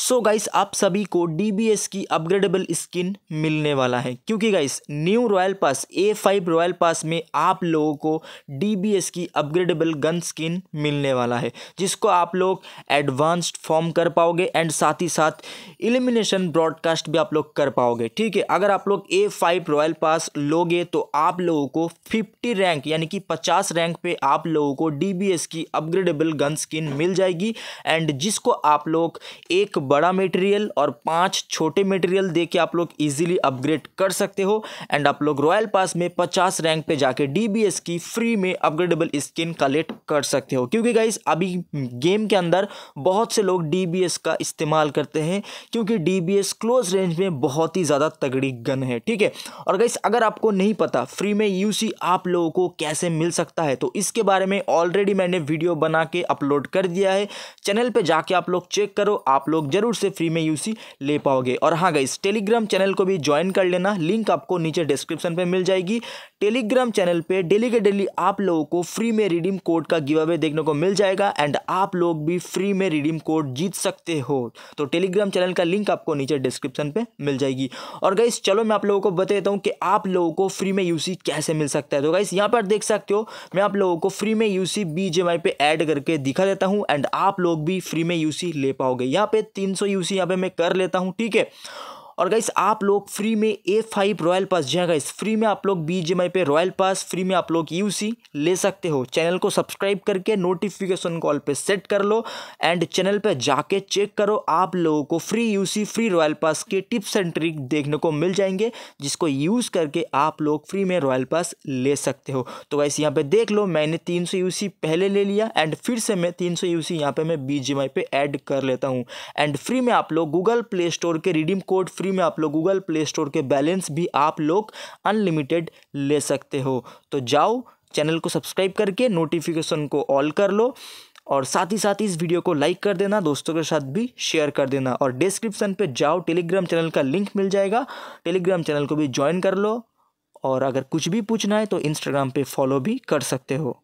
सो so guys आप सभी को डी की अपग्रेडेबल स्किन मिलने वाला है क्योंकि guys new royal pass A five royal pass में आप लोगों को डी की अपग्रेडेबल गन स्किन मिलने वाला है जिसको आप लोग एडवांस्ड फॉर्म कर पाओगे एंड साथ ही साथ एलिमिनेशन ब्रॉडकास्ट भी आप लोग कर पाओगे ठीक है अगर आप लोग ए फाइव रॉयल पास लोगे तो आप लोगों को फिफ्टी रैंक यानी कि पचास रैंक पर आप लोगों को डी की अपग्रेडेबल गन स्किन मिल जाएगी एंड जिसको आप लोग एक बड़ा मटेरियल और पांच छोटे मटेरियल दे के आप लोग इजीली अपग्रेड कर सकते हो एंड आप लोग रॉयल पास में पचास रैंक पे जाके डीबीएस की फ्री में अपग्रेडेबल स्किन कलेक्ट कर सकते हो क्योंकि गाइज अभी गेम के अंदर बहुत से लोग डीबीएस का इस्तेमाल करते हैं क्योंकि डीबीएस क्लोज रेंज में बहुत ही ज़्यादा तगड़ी गन है ठीक है और गाइस अगर आपको नहीं पता फ्री में यू आप लोगों को कैसे मिल सकता है तो इसके बारे में ऑलरेडी मैंने वीडियो बना के अपलोड कर दिया है चैनल पे जाके आप लोग चेक करो आप लोग जरूर से फ्री में यूसी ले पाओगे और हाँ गई टेलीग्राम चैनल को भी ज्वाइन कर लेना लिंक आपको नीचे डिस्क्रिप्शन पर मिल जाएगी टेलीग्राम चैनल पर डेली के डेली आप लोगों को फ्री में रिडीम कोड का गिव अवे देखने को मिल जाएगा एंड आप लोग भी फ्री में रिडीम कोड जीत सकते हो तो टेलीग्राम चैनल का लिंक आपको नीचे डिस्क्रिप्शन पे मिल जाएगी और गाइस चलो मैं आप लोगों को बता देता हूँ कि आप लोगों को फ्री में यूसी कैसे मिल सकता है तो गाइस यहाँ पर देख सकते हो मैं आप लोगों को फ्री में यूसी बीजेएमआई पे ऐड करके दिखा देता हूँ एंड आप लोग भी फ्री में यूसी ले पाओगे यहाँ पे तीन सौ यूसी यहाँ पे मैं कर लेता हूँ ठीक है और गाइस आप लोग फ्री में ए फाइव रॉयल पास जी हाँ गाइस फ्री में आप लोग बी पे रॉयल पास फ्री में आप लोग यू ले सकते हो चैनल को सब्सक्राइब करके नोटिफिकेशन कॉल पे सेट कर लो एंड चैनल पे जाके चेक करो आप लोगों को free you free royal pass के टिप्स एंड ट्रिक देखने को मिल जाएंगे जिसको यूज़ करके आप लोग फ्री में रॉयल पास ले सकते हो तो वैसे यहाँ पे देख लो मैंने तीन सौ पहले ले लिया एंड फिर से मैं तीन सौ यू यहाँ पे मैं बी पे ऐड कर लेता हूँ एंड फ्री में आप लोग गूगल प्ले स्टोर के रिडीम कोड फ्री फ्री में आप लोग गूगल प्ले स्टोर के बैलेंस भी आप लोग अनलिमिटेड ले सकते हो तो जाओ चैनल को सब्सक्राइब करके नोटिफिकेशन को ऑल कर लो और साथ ही साथ इस वीडियो को लाइक कर देना दोस्तों के साथ भी शेयर कर देना और डिस्क्रिप्शन पे जाओ टेलीग्राम चैनल का लिंक मिल जाएगा टेलीग्राम चैनल को भी ज्वाइन कर लो और अगर कुछ भी पूछना है तो इंस्टाग्राम पे फॉलो भी कर सकते हो